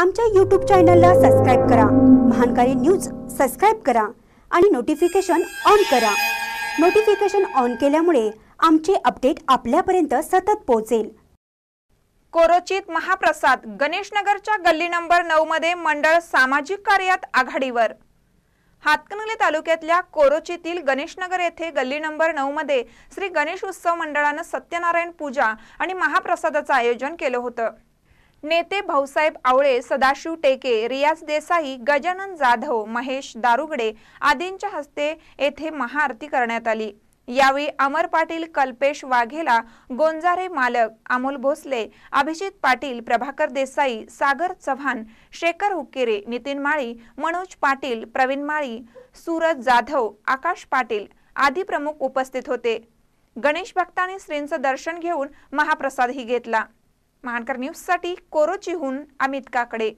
आमच्या यूट्यूब चॅनलला सबस्क्राईब करा महानकारी न्यूज सबस्क्राईब करा आणि नोटिफिकेशन ऑन करा नोटिफिकेशन ऑन केल्यामुळे आमचे अपडेट आपल्यापर्यंत सतत पोहोचेल कोरोचित महाप्रसाद गणेशनगरच्या गल्ली नंबर नऊ मध्ये मंडळ सामाजिक कार्यात आघाडीवर हातकणंगले तालुक्यातल्या कोरोचीतील गणेशनगर येथे गल्ली नंबर नऊ मध्ये श्री गणेश उत्सव मंडळानं सत्यनारायण पूजा आणि महाप्रसादाचं आयोजन केलं होतं नेते भाऊसाहेब आवळे सदाशिव टेके रियाज देसाई गजानन जाधव महेश दारुगडे आदींच्या हस्ते येथे महाआरती करण्यात आली यावेळी अमर पाटील कल्पेश वाघेला गोंजारे मालक अमोल भोसले अभिजित पाटील प्रभाकर देसाई सागर चव्हाण शेखर हुकेरे नितीन माळी मनोज पाटील प्रवीण माळी सूरज जाधव आकाश पाटील आदी प्रमुख उपस्थित होते गणेश भक्तांनी श्रींचं दर्शन घेऊन महाप्रसादही घेतला महानकर न्यूजसाठी कोरोचीहून अमित काकडे